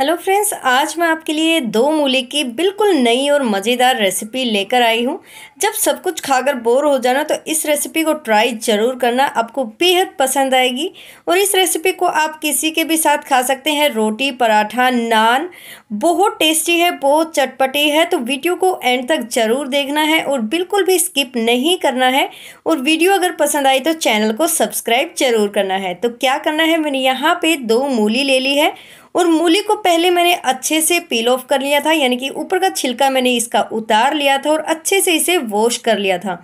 hello friends आज मैं आपके लिए दो मूली की बिल्कुल नई और मज़ेदार रेसिपी लेकर आई हूँ जब सब कुछ खाकर बोर हो जाना तो इस रेसिपी को ट्राई ज़रूर करना आपको बेहद पसंद आएगी और इस रेसिपी को आप किसी के भी साथ खा सकते हैं रोटी पराठा नान बहुत टेस्टी है बहुत चटपटी है तो वीडियो को एंड तक ज़रूर देखना है और बिल्कुल भी स्किप नहीं करना है और वीडियो अगर पसंद आई तो चैनल को सब्सक्राइब जरूर करना है तो क्या करना है मैंने यहाँ पर दो मूली ले ली है और मूली को पहले मैंने अच्छे से पील ऑफ कर लिया था यानी कि ऊपर का छिलका मैंने इसका उतार लिया था और अच्छे से इसे वॉश कर लिया था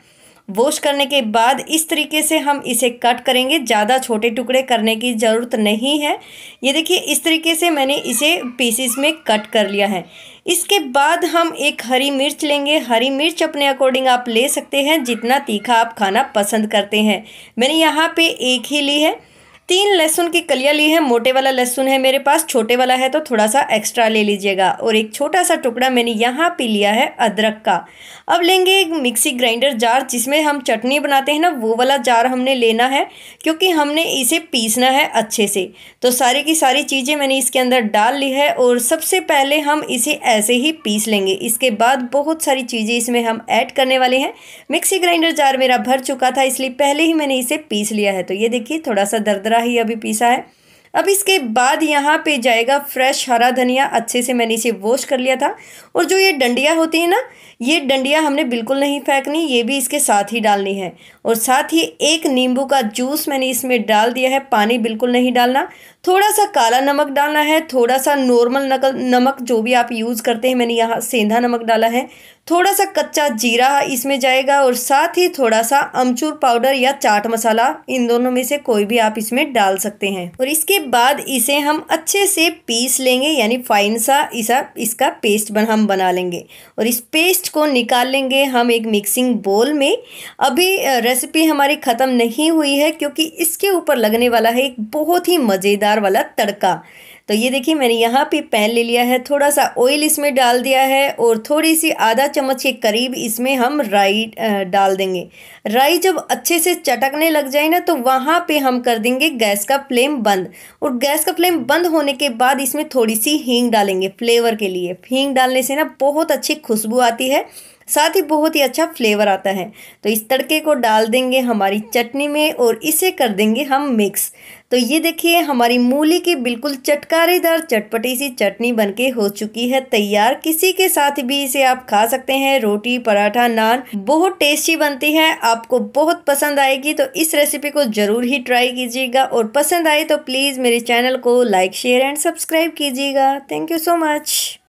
वॉश करने के बाद इस तरीके से हम इसे कट करेंगे ज़्यादा छोटे टुकड़े करने की ज़रूरत नहीं है ये देखिए इस तरीके से मैंने इसे पीसीस में कट कर लिया है इसके बाद हम एक हरी मिर्च लेंगे हरी मिर्च अपने अकॉर्डिंग आप ले सकते हैं जितना तीखा आप खाना पसंद करते हैं मैंने यहाँ पे एक ही ली है तीन लहसुन की कलियाँ ली हैं मोटे वाला लहसुन है मेरे पास छोटे वाला है तो थोड़ा सा एक्स्ट्रा ले लीजिएगा और एक छोटा सा टुकड़ा मैंने यहाँ पे लिया है अदरक का अब लेंगे एक मिक्सी ग्राइंडर जार जिसमें हम चटनी बनाते हैं ना वो वाला जार हमने लेना है क्योंकि हमने इसे पीसना है अच्छे से तो सारी की सारी चीज़ें मैंने इसके अंदर डाल ली है और सबसे पहले हम इसे ऐसे ही पीस लेंगे इसके बाद बहुत सारी चीज़ें इसमें हम ऐड करने वाले हैं मिक्सी ग्राइंडर जार मेरा भर चुका था इसलिए पहले ही मैंने इसे पीस लिया है तो ये देखिए थोड़ा सा दरदरा हरा ही अभी पीसा है अब इसके बाद यहाँ पे जाएगा फ्रेश हरा धनिया अच्छे से मैंने इसे वॉश कर लिया था और जो ये डंडिया होती है ना ये डंडिया हमने बिल्कुल नहीं फेंकनी ये भी इसके साथ ही डालनी है और साथ ही एक नींबू का जूस मैंने इसमें डाल दिया है पानी बिल्कुल नहीं डालना थोड़ा सा काला नमक डालना है थोड़ा सा नॉर्मल नमक जो भी आप यूज़ करते हैं मैंने यहाँ सेंधा नमक डाला है थोड़ा सा कच्चा जीरा इसमें जाएगा और साथ ही थोड़ा सा अमचूर पाउडर या चाट मसाला इन दोनों में से कोई भी आप इसमें डाल सकते हैं और इसके बाद इसे हम अच्छे से पीस लेंगे यानी फाइन सा इसा इसका पेस्ट बन हम बना लेंगे और इस पेस्ट को निकाल लेंगे हम एक मिक्सिंग बोल में अभी रेसिपी हमारी ख़त्म नहीं हुई है क्योंकि इसके ऊपर लगने वाला है एक बहुत ही मज़ेदार वाला तड़का तो ये देखिए मैंने यहाँ पे पैन ले लिया है थोड़ा सा ऑयल इसमें डाल दिया है और थोड़ी सी आधा चम्मच के करीब इसमें हम राई डाल देंगे राई जब अच्छे से चटकने लग जाए ना तो वहाँ पे हम कर देंगे गैस का फ्लेम बंद और गैस का फ्लेम बंद होने के बाद इसमें थोड़ी सी हींग डालेंगे फ्लेवर के लिए हींग डालने से ना बहुत अच्छी खुशबू आती है साथ ही बहुत ही अच्छा फ्लेवर आता है तो इस तड़के को डाल देंगे हमारी चटनी में और इसे कर देंगे हम मिक्स तो ये देखिए हमारी मूली की बिल्कुल चटकारेदार चटपटी सी चटनी बनके हो चुकी है तैयार किसी के साथ भी इसे आप खा सकते हैं रोटी पराठा नान बहुत टेस्टी बनती है आप आपको बहुत पसंद आएगी तो इस रेसिपी को ज़रूर ही ट्राई कीजिएगा और पसंद आए तो प्लीज़ मेरे चैनल को लाइक शेयर एंड सब्सक्राइब कीजिएगा थैंक यू सो मच